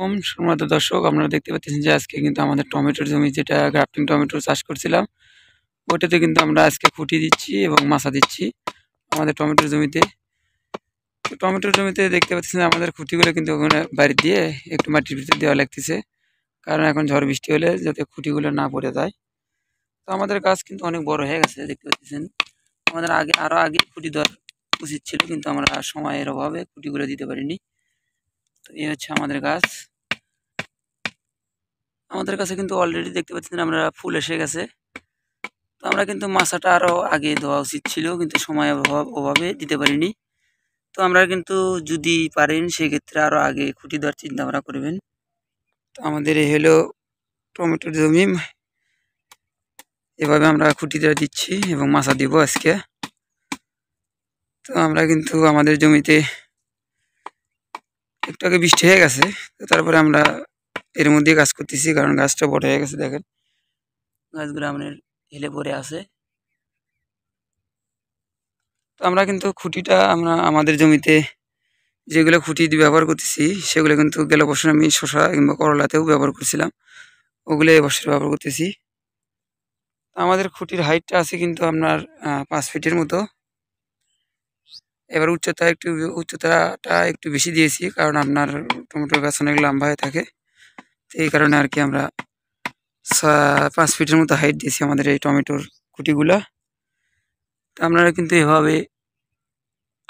কম সুমাত দর্শক আপনারা দেখতে পাচ্ছেন যে আজকে কিন্তু আমাদের টমেটোর জমি যেটা গ্রাফটিং টমেটো চাষ করছিলাম ওইটাতে কিন্তু আমরা আজকে খুঁটি দিচ্ছি এবং মাছা দিচ্ছি আমাদের টমেটোর জমিতে তো টমেটোর জমিতে দেখতে পাচ্ছেন আমাদের খুঁটিগুলো কিন্তু ওখানে বাড়ি দিয়ে একটু মাটির ভিতরে দেওয়া লাগতেছে কারণ এখন ঝড় বৃষ্টি হলে যাতে খুঁটিগুলো না পড়ে যায় তো আমাদের গাছ কিন্তু অনেক বড় হয়ে গেছে দেখতে পাচ্ছেন আমাদের আগে আরও আগে খুঁটি দেওয়া উচিত ছিল কিন্তু আমরা সময়ের অভাবে খুঁটিগুলো দিতে পারিনি তো এই হচ্ছে আমাদের গাছ আমাদের কাছে কিন্তু অলরেডি দেখতে পাচ্ছেন আমরা ফুল এসে গেছে তো আমরা কিন্তু মাছাটা আরও আগে দেওয়া উচিত ছিল কিন্তু সময় অভাব অভাবে দিতে পারিনি তো আমরা কিন্তু যদি পারেন সেক্ষেত্রে আরও আগে খুঁটি দেওয়ার ভাবনা করবেন তো আমাদের এ হলো টমেটোর জমি এভাবে আমরা খুঁটি দেওয়া দিচ্ছি এবং মাছা দিব আজকে তো আমরা কিন্তু আমাদের জমিতে একটু আগে বৃষ্টি হয়ে গেছে তো তারপরে আমরা এর মধ্যে কাজ করতেছি কারণ গাছটা বড় হয়ে গেছে দেখেন গাছগুলো আমাদের হেলে পড়ে আছে তো আমরা কিন্তু খুঁটিটা আমরা আমাদের জমিতে যেগুলো খুঁটি ব্যবহার করতেছি সেগুলো কিন্তু গেল বছর আমি শশা কিংবা করলাতেও ব্যবহার করছিলাম ওগুলো এবছর ব্যবহার করতেছি আমাদের খুঁটির হাইটটা আছে কিন্তু আপনার পাঁচ ফিটের মতো এবার উচ্চতা একটু উচ্চতাটা একটু বেশি দিয়েছি কারণ আপনার টমেটোর গাছ অনেক লম্বা হয়ে থাকে এই কারণে আর কি আমরা পাঁচ ফিটের মতো হাইট দিয়েছি আমাদের এই টমেটোর তো আপনারা কিন্তু এভাবে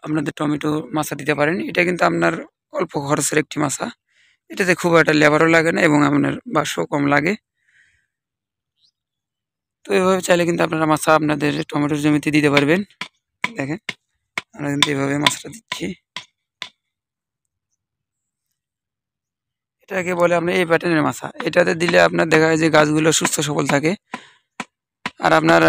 আপনাদের টমেটো মাছা দিতে পারেন এটা কিন্তু আপনার অল্প খরচের একটি মাছা এটাতে খুব একটা লেবারও লাগে না এবং আপনার বাসও কম লাগে তো এভাবে চাইলে কিন্তু আপনারা মাছা আপনাদের টমেটোর জমিতে দিতে পারবেন দেখেন আমরা কিন্তু এভাবে মাছটা দিচ্ছি এটাকে বলে আপনি এই প্যাটার্নের মাথা এটাতে দিলে আপনার দেখা যায় যে গাছগুলো সুস্থ সবল থাকে আর আপনার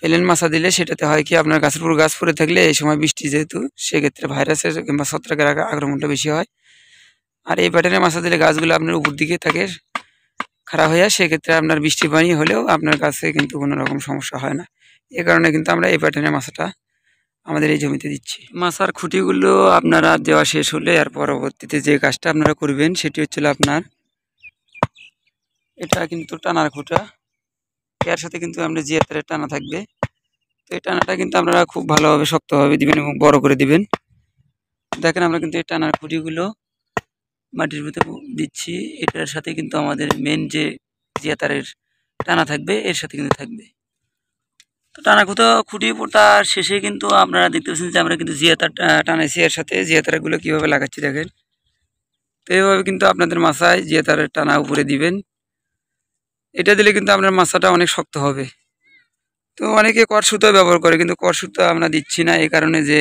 প্লেন মাছা দিলে সেটাতে হয় কি আপনার গাছের পুরো গাছ পড়ে থাকলে এই সময় বৃষ্টি যেহেতু সেক্ষেত্রে ভাইরাসের কিংবা ছত্রাকের আক্রমণটা বেশি হয় আর এই প্যাটার্নের মাছা দিলে গাছগুলো আপনার উপর দিকে থাকে খারাপ হয়ে যায় সেক্ষেত্রে আপনার বৃষ্টি পানি হলেও আপনার কাছে কিন্তু কোনো রকম সমস্যা হয় না এ কারণে কিন্তু আমরা এই প্যাটার্নের মাছাটা আমাদের এই জমিতে দিচ্ছি মাছার খুঁটিগুলো আপনারা দেওয়া শেষ হলে আর পরবর্তীতে যে কাজটা আপনারা করবেন সেটি হচ্ছিল আপনার এটা কিন্তু টানার খুঁটা এর সাথে কিন্তু আমরা জিয়াতারের টানা থাকবে তো এই টানাটা কিন্তু আপনারা খুব ভালোভাবে শক্তভাবে দিবেন এবং বড় করে দিবেন দেখেন আমরা কিন্তু এই টানার খুঁটিগুলো মাটির ভিতরে দিচ্ছি এটার সাথে কিন্তু আমাদের মেন যে জিয়াতারের টানা থাকবে এর সাথে কিন্তু থাকবে টানা কোথাও খুঁটি তার শেষে কিন্তু আপনারা দেখতে পাচ্ছেন যে আমরা কিন্তু জিয়াতার টানাইছি এর সাথে জিয়াতারাগুলো কীভাবে লাগাচ্ছি দেখেন তো এইভাবে কিন্তু আপনাদের মাছায় জিয়াতারের টানা উপরে দিবেন এটা দিলে কিন্তু আপনার মাছাটা অনেক শক্ত হবে তো অনেকে কর সুতো ব্যবহার করে কিন্তু কর সুতো আমরা দিচ্ছি না এই কারণে যে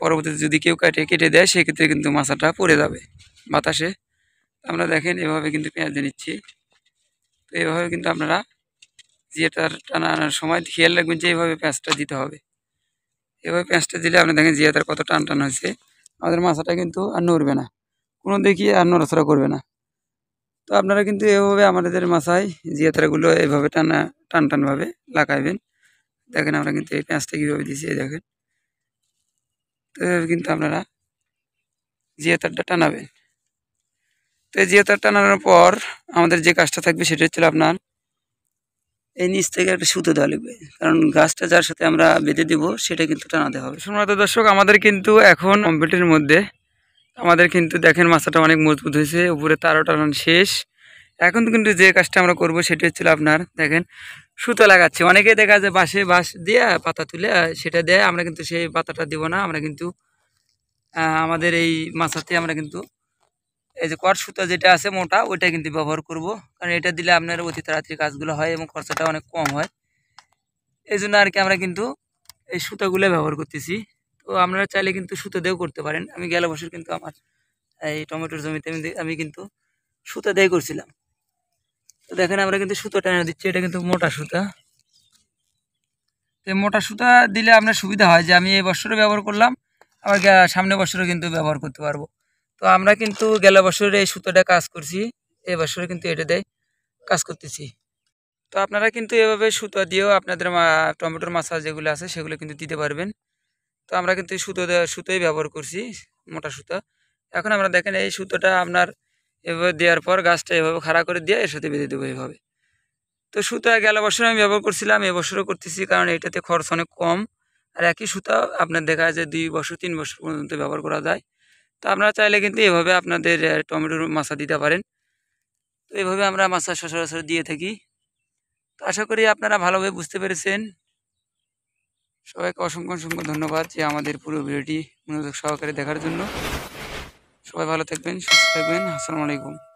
পরবর্তীতে যদি কেউ কাটে কেটে দেয় সেক্ষেত্রে কিন্তু মাছাটা পড়ে যাবে বাতাসে আমরা দেখেন এভাবে কিন্তু পেঁয়াজ নিচ্ছি তো এভাবে কিন্তু আপনারা জিয়াটার টানানোর সময় খেয়াল রাখবেন যে এইভাবে প্যাঁচটা দিতে হবে এভাবে প্যাঁচটা দিলে আপনি দেখেন জিয়াতার কত টান টান হয়েছে আমাদের মাছটা কিন্তু আর নড়বে না কোনো দেখি আর নড়াচড়া করবে না তো আপনারা কিন্তু এভাবে আমাদের মাছায় জিয়াতারাগুলো এভাবে টানা টান টানভাবে লাগাইবেন দেখেন আমরা কিন্তু এই প্যাঁচটা কীভাবে দিচ্ছি এই দেখেন তো কিন্তু আপনারা জিয়াতারটা টানাবেন তো এই জিয়াতার টানানোর পর আমাদের যে কাজটা থাকবে সেটা হচ্ছিল আপনার এই নিচ থেকে একটা সুতো দেওয়া লাগবে কারণ গাছটা যার সাথে আমরা বেঁধে দেব সেটা কিন্তু টানাতে হবে সুমাত দর্শক আমাদের কিন্তু এখন কম্পিউটারের মধ্যে আমাদের কিন্তু দেখেন মাছটা অনেক মজবুত হয়েছে উপরে তারও টানান শেষ এখন কিন্তু যে কাজটা আমরা করবো সেটা হচ্ছিল আপনার দেখেন সুতো লাগাচ্ছে অনেকে দেখা যায় বাঁশে বাঁশ দিয়ে পাতা তুলে সেটা দেয় আমরা কিন্তু সেই পাতাটা দিব না আমরা কিন্তু আমাদের এই মাছাতে আমরা কিন্তু এই যে কট সুতা যেটা আছে মোটা ওইটা কিন্তু ব্যবহার করব কারণ এটা দিলে আপনার অতি তাড়াতাড়ি কাজগুলো হয় এবং খরচাটা অনেক কম হয় এই জন্য আর কি আমরা কিন্তু এই সুতাগুলো ব্যবহার করতেছি তো আপনারা চাইলে কিন্তু সুতা দিয়েও করতে পারেন আমি গেল বছর কিন্তু আমার এই টমেটোর জমিতে আমি আমি কিন্তু সুতা দিয়ে করছিলাম তো দেখেন আমরা কিন্তু সুতা টেনে দিচ্ছি এটা কিন্তু মোটা সুতা তো মোটা সুতা দিলে আপনার সুবিধা হয় যে আমি এই বছরও ব্যবহার করলাম আবার সামনে বছরও কিন্তু ব্যবহার করতে পারবো তো আমরা কিন্তু গেল বছর এই সুতোটা কাজ করছি এবছরে কিন্তু এটা দিয়ে কাজ করতেছি তো আপনারা কিন্তু এভাবে সুতো দিয়েও আপনাদের টমেটোর মাছা যেগুলো আছে সেগুলো কিন্তু দিতে পারবেন তো আমরা কিন্তু সুতো সুতোই ব্যবহার করছি মোটা সুতো এখন আমরা দেখেন এই সুতোটা আপনার এভাবে দেওয়ার পর গাছটা এভাবে খাড়া করে দিয়ে এর সাথে বেঁধে দেবো এভাবে তো সুতো গেল বছর আমি ব্যবহার করছিলাম এবছরও করতেছি কারণ এটাতে খরচ অনেক কম আর একই সুতো আপনার দেখা যায় দুই বছর তিন বছর পর্যন্ত ব্যবহার করা যায় তো আপনারা চাইলে কিন্তু এভাবে আপনাদের টমেটোর মাছা দিতে পারেন তো এভাবে আমরা মাছা সচরাচর দিয়ে থাকি তো আশা করি আপনারা ভালোভাবে বুঝতে পেরেছেন সবাইকে অসংখ্য অসংখ্য ধন্যবাদ যে আমাদের পুরো ভিডিওটি মনোযোগ সহকারে দেখার জন্য সবাই ভালো থাকবেন সুস্থ থাকবেন আসসালামু আলাইকুম